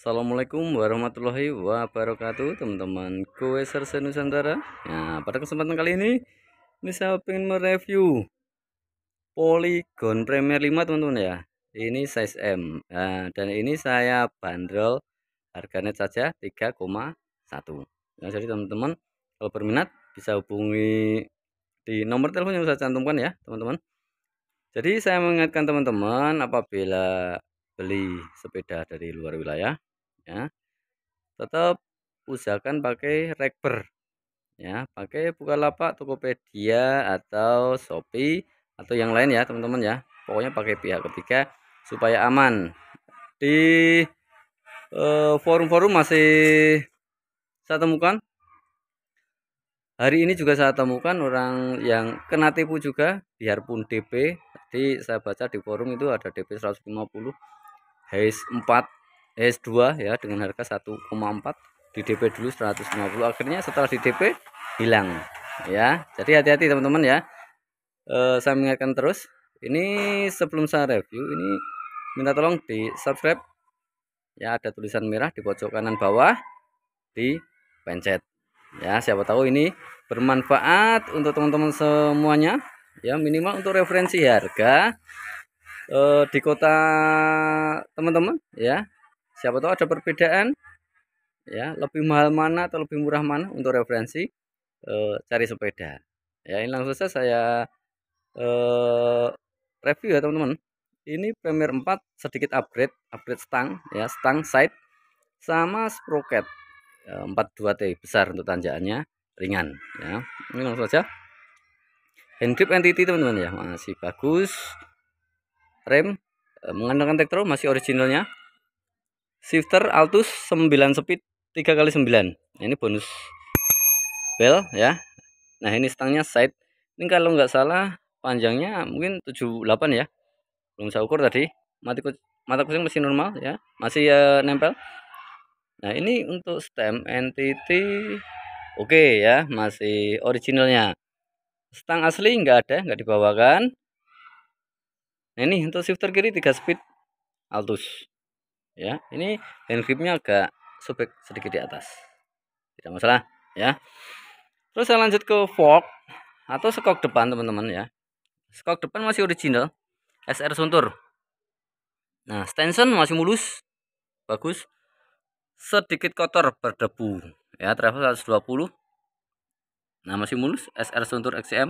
Assalamualaikum warahmatullahi wabarakatuh teman-teman Koeser Nusantara Nah pada kesempatan kali ini Ini saya ingin mereview Polygon Premier 5 teman-teman ya Ini size M nah, Dan ini saya bandrol Harganya saja 3,1 nah, ya, Jadi teman-teman Kalau berminat bisa hubungi Di nomor telepon yang saya cantumkan ya teman-teman Jadi saya mengingatkan teman-teman Apabila beli sepeda dari luar wilayah ya tetap usahakan pakai rekber ya pakai lapak Tokopedia atau Shopee atau yang lain ya teman-teman ya pokoknya pakai pihak ketiga supaya aman di eh, forum-forum uh, masih saya temukan hari ini juga saya temukan orang yang kena tipu juga biarpun DP tadi saya baca di forum itu ada DP 150 Haze 4 S2 ya dengan harga 1,4 di DP dulu 150 akhirnya setelah di DP hilang ya jadi hati-hati teman-teman ya e, saya mengingatkan terus ini sebelum saya review ini minta tolong di subscribe ya ada tulisan merah di pojok kanan bawah di pencet ya siapa tahu ini bermanfaat untuk teman-teman semuanya ya minimal untuk referensi harga e, di kota teman-teman ya siapa tahu ada perbedaan ya lebih mahal mana atau lebih murah mana untuk referensi e, cari sepeda ya ini langsung saja saya e, review ya teman-teman ini Premier 4 sedikit upgrade upgrade stang ya stang side sama sprocket ya, e, 42T besar untuk tanjakannya ringan ya ini langsung saja hand grip entity teman-teman ya masih bagus rem eh, mengandalkan tektro masih originalnya shifter altus 9 speed 3 kali 9 ini bonus bel ya nah ini stangnya side ini kalau nggak salah panjangnya mungkin 78 ya belum saya ukur tadi mati mataku mata kucing masih normal ya masih uh, nempel nah ini untuk stem entity oke okay, ya masih originalnya stang asli nggak ada nggak dibawakan nah, ini untuk shifter kiri 3 speed altus ya ini hand gripnya agak sobek sedikit di atas tidak masalah ya terus saya lanjut ke fork atau skok depan teman-teman ya skok depan masih original SR Suntur nah stensen masih mulus bagus sedikit kotor berdebu ya travel 120 nah masih mulus SR Suntur XM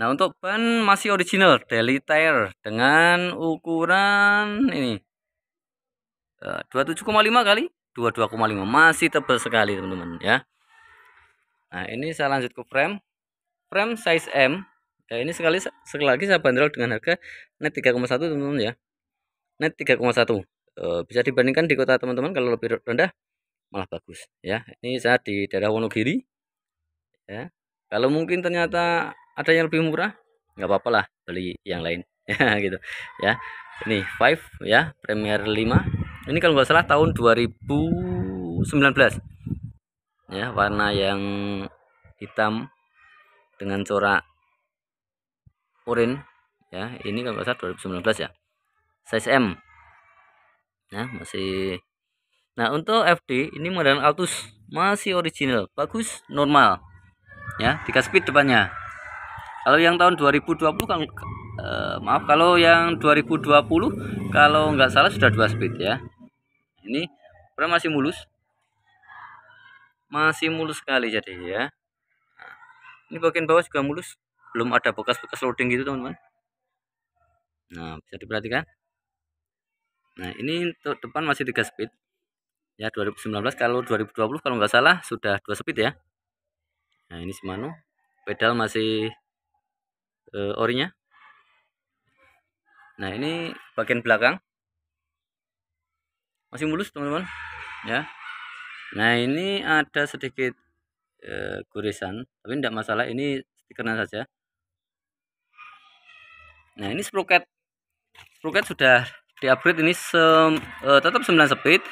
nah untuk ban masih original daily tire dengan ukuran ini 27,5 eh, kali 22,5 masih tebal sekali teman-teman ya Nah ini saya lanjut ke frame frame size M ya ini sekali sekali lagi saya bandrol dengan harga net 3,1 teman-teman ya net 3,1 uh, eh, bisa dibandingkan di kota teman-teman kalau lebih rendah malah bagus ya ini saya di daerah Wonogiri ya kalau mungkin ternyata ada yang lebih murah nggak apa-apa lah beli yang lain ya gitu ya ini five ya Premier 5 ini kalau nggak salah tahun 2019 ya warna yang hitam dengan corak urin, ya ini kalau nggak salah 2019 ya size M ya masih nah untuk FD ini model Altus masih original bagus normal ya tiga speed depannya kalau yang tahun 2020 kan eh, maaf kalau yang 2020 kalau nggak salah sudah dua speed ya ini kurang masih mulus masih mulus sekali jadi ya nah, ini bagian bawah juga mulus belum ada bekas-bekas loading gitu teman-teman nah bisa diperhatikan nah ini untuk depan masih 3 speed ya 2019 kalau 2020 kalau nggak salah sudah 2 speed ya nah ini Shimano pedal masih e, orinya nah ini bagian belakang masih mulus teman-teman ya nah ini ada sedikit e, eh, gurisan tapi tidak masalah ini stikernya saja nah ini sprocket sprocket sudah di upgrade ini se, e, eh, tetap 9 speed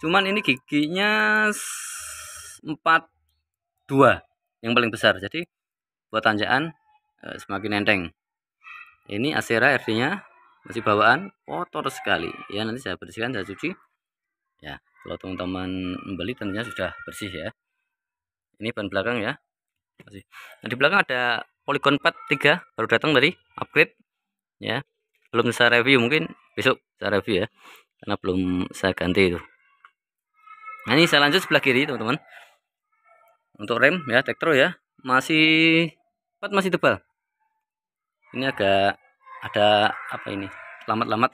cuman ini giginya 4 2 yang paling besar jadi buat tanjakan e, semakin enteng ini Acera RD nya masih bawaan kotor sekali ya nanti saya bersihkan saya cuci ya kalau teman-teman membeli tentunya sudah bersih ya ini ban belakang ya nah di belakang ada Polygon Pad 3 baru datang dari upgrade ya belum saya review mungkin besok saya review ya karena belum saya ganti itu nah ini saya lanjut sebelah kiri teman-teman untuk rem ya tektro ya masih pad masih tebal ini agak ada apa ini lamat-lamat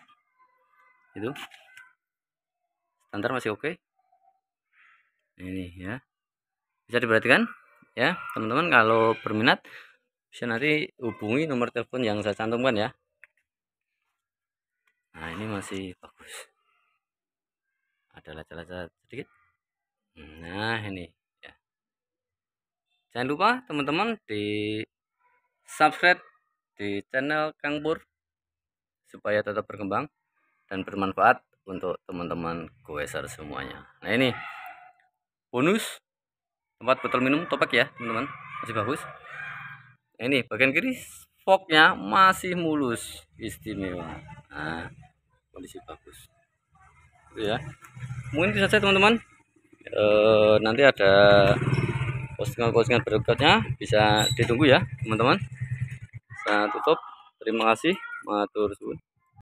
itu Sebentar masih oke. Okay. Ini ya. Bisa diperhatikan ya, teman-teman kalau berminat bisa nanti hubungi nomor telepon yang saya cantumkan ya. Nah, ini masih bagus. Ada laca-laca sedikit. Nah, ini ya. Jangan lupa teman-teman di subscribe di channel Kang Pur supaya tetap berkembang dan bermanfaat untuk teman-teman goeser semuanya nah ini bonus tempat botol minum topak ya teman-teman masih bagus ini bagian kiri foknya masih mulus istimewa nah kondisi bagus itu ya mungkin itu saja teman-teman e, nanti ada postingan-postingan berikutnya bisa ditunggu ya teman-teman saya tutup terima kasih matur suwun